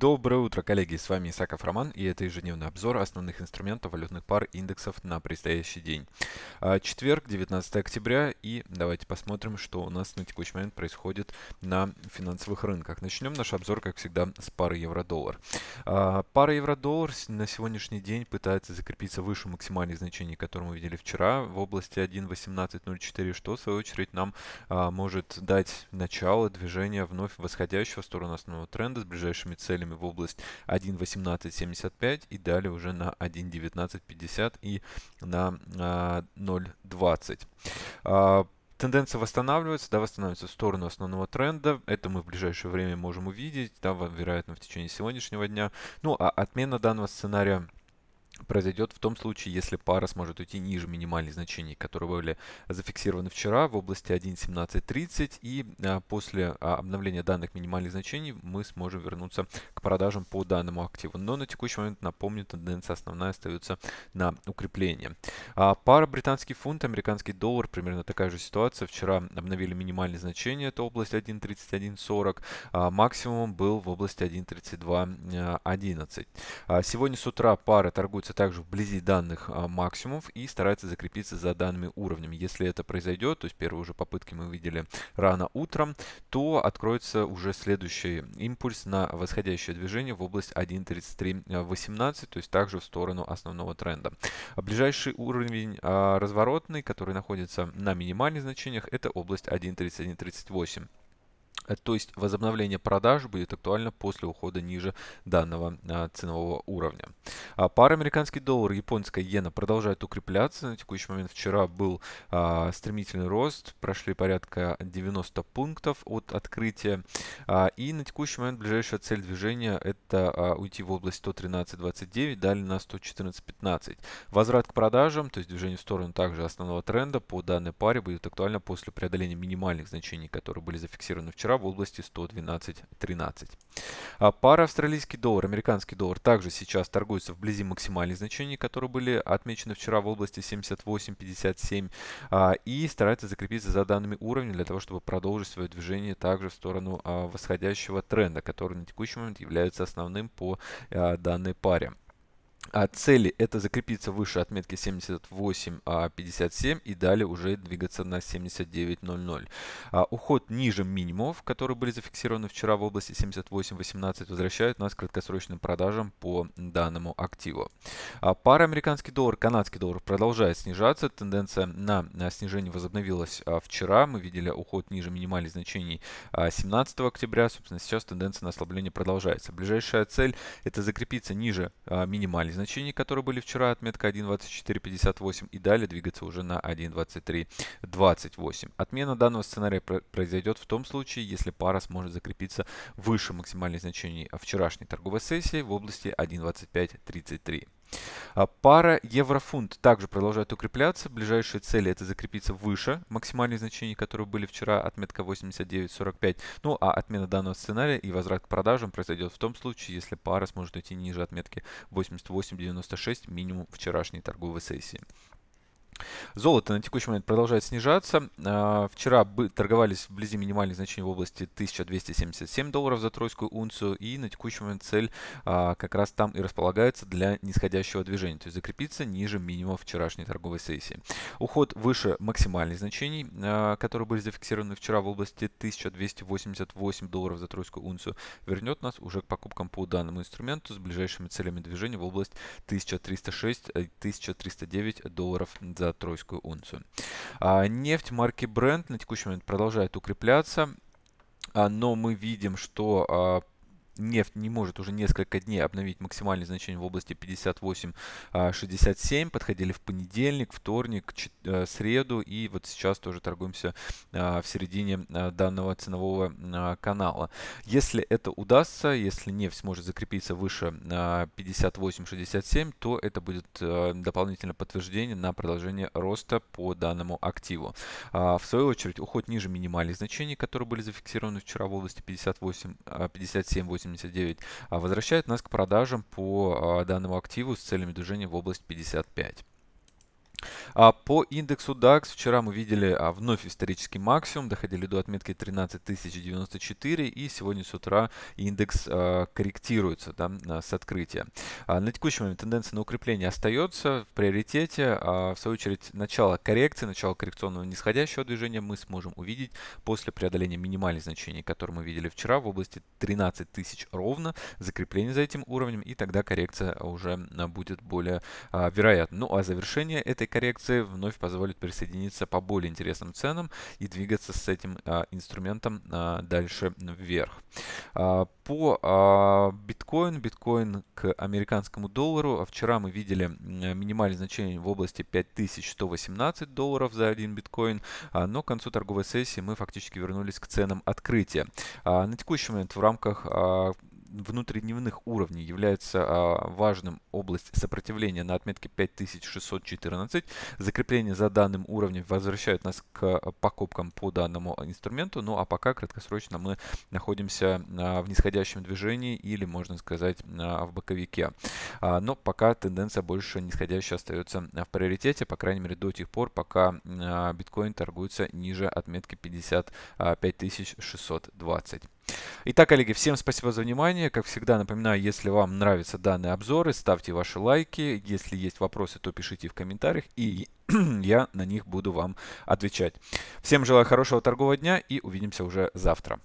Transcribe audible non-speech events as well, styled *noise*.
Доброе утро, коллеги! С вами Исаков Роман и это ежедневный обзор основных инструментов валютных пар индексов на предстоящий день. А, четверг, 19 октября и давайте посмотрим, что у нас на текущий момент происходит на финансовых рынках. Начнем наш обзор, как всегда, с пары евро-доллар. А, пара евро-доллар на сегодняшний день пытается закрепиться выше максимальных значений, которые мы видели вчера в области 1.1804, что в свою очередь нам а, может дать начало движения вновь восходящего в сторону основного тренда с ближайшими целями время в область 1.1875 и далее уже на 1.1950 и на 0.20 а, а, тенденция восстанавливается, да, восстанавливается в сторону основного тренда. Это мы в ближайшее время можем увидеть, да, вероятно, в течение сегодняшнего дня. Ну, а отмена данного сценария произойдет в том случае, если пара сможет уйти ниже минимальных значений, которые были зафиксированы вчера в области 1.1730 и а, после а, обновления данных минимальных значений мы сможем вернуться к продажам по данному активу. Но на текущий момент, напомню, тенденция основная остается на укрепление. А пара британский фунт, американский доллар, примерно такая же ситуация. Вчера обновили минимальные значения, это область 1.3140, максимум был в области 1.3211. Сегодня с утра пара торгуется формируется также вблизи данных а, максимумов и старается закрепиться за данными уровнями. Если это произойдет, то есть первые уже попытки мы увидели рано утром, то откроется уже следующий импульс на восходящее движение в область 1.3318, то есть также в сторону основного тренда. А ближайший уровень а, разворотный, который находится на минимальных значениях, это область 1.3138. Э, то есть возобновление продаж будет актуально после ухода ниже данного а, ценового уровня. А пара американский доллар, японская иена продолжает укрепляться. На текущий момент вчера был а, стремительный рост, прошли порядка 90 пунктов от открытия. и на текущий момент ближайшая цель движения это уйти в область 113.29, далее на 114.15. Возврат к продажам, то есть движение в сторону также основного тренда по данной паре будет актуально после преодоления минимальных значений, которые были зафиксированы вчера в области 112.13. А пара австралийский доллар, американский доллар также сейчас торгуется вблизи максимальных значений, которые были отмечены вчера в области 78.57 а, и старается закрепиться за данными уровнями для того, чтобы продолжить свое движение также в сторону а, восходящего тренда, который на текущий момент является основным по а, данной паре. А цели это закрепиться выше отметки 78.57 а и далее уже двигаться на 79.00. А уход ниже минимумов, которые были зафиксированы вчера в области 78.18, возвращает нас к краткосрочным продажам по данному активу. А пара американский доллар, канадский доллар продолжает снижаться. Тенденция на снижение возобновилась а, вчера. Мы видели уход ниже минимальных значений 17 а, октября. Собственно, сейчас тенденция на ослабление продолжается. Ближайшая цель это закрепиться ниже минимальных значений, которые были вчера, отметка 1.2458 и далее двигаться уже на 1.2328. Отмена данного сценария произойдет в том случае, если пара сможет закрепиться выше максимальных значений вчерашней торговой сессии в области 1.2533. А пара еврофунт также продолжает укрепляться. Ближайшие цели это закрепиться выше максимальных значений, которые были вчера, отметка 89.45. Ну а отмена данного сценария и возврат к продажам произойдет в том случае, если пара сможет уйти ниже отметки 88.96 минимум вчерашней торговой сессии. Золото на текущий момент продолжает снижаться. А, вчера торговались вблизи минимальных значений в области 1277 долларов за тройскую унцию. И на текущий момент цель а, как раз там и располагается для нисходящего движения. То есть закрепиться ниже минимума вчерашней торговой сессии. Уход выше максимальных значений, а, которые были зафиксированы вчера в области 1288 долларов за тройскую унцию, вернет нас уже к покупкам по данному инструменту с ближайшими целями движения в область 1306 1309 э, долларов за тройскую американскую унцию. А, нефть марки Brent на текущий момент продолжает укрепляться а, но мы видим, что а, нефть не может уже несколько дней обновить максимальные значения в области 58-67. А, Подходили в понедельник, вторник, э, среду и вот сейчас тоже торгуемся а, в середине а, данного ценового канала. Если это удастся, если нефть сможет закрепиться выше 58-67, то это будет э, дополнительное подтверждение на продолжение роста по данному активу. В свою очередь уход ниже минимальных значений, которые были зафиксированы вчера в области 58, 57, 79, а возвращает нас к продажам по а, данному активу с целью движения в область 55. А По индексу DAX вчера мы видели а, вновь исторический максимум, доходили до отметки 13094 и сегодня с утра индекс а, корректируется да, а, с открытия. На текущий момент тенденция на укрепление остается в приоритете. В свою очередь начало коррекции, начало коррекционного нисходящего движения мы сможем увидеть после преодоления минимальных значений, которые мы видели вчера в области 13 тысяч ровно, закрепление за этим уровнем и тогда коррекция уже будет более вероятна. Ну а завершение этой коррекции вновь позволит присоединиться по более интересным ценам и двигаться с этим а, инструментом а, дальше вверх. А, по биткоин, биткоин к американскому доллару. Вчера мы видели минимальное значение в области 5118 долларов за один биткоин, но к концу торговой сессии мы фактически вернулись к ценам открытия. На текущий момент в рамках внутридневных уровней является а, важным область сопротивления на отметке 5614. Закрепление за данным уровнем возвращает нас к а, покупкам по данному инструменту. Ну а пока краткосрочно мы находимся а, в нисходящем движении или, можно сказать, в боковике. Но пока тенденция больше нисходящая остается в приоритете, по крайней мере до тех пор, пока биткоин торгуется ниже отметки 55620 Итак, коллеги, всем спасибо за внимание. Как всегда, напоминаю, если вам нравятся данные обзоры, ставьте ваши лайки. Если есть вопросы, то пишите в комментариях, и *clears throat* я на них буду вам отвечать. Всем желаю хорошего торгового дня и увидимся уже завтра.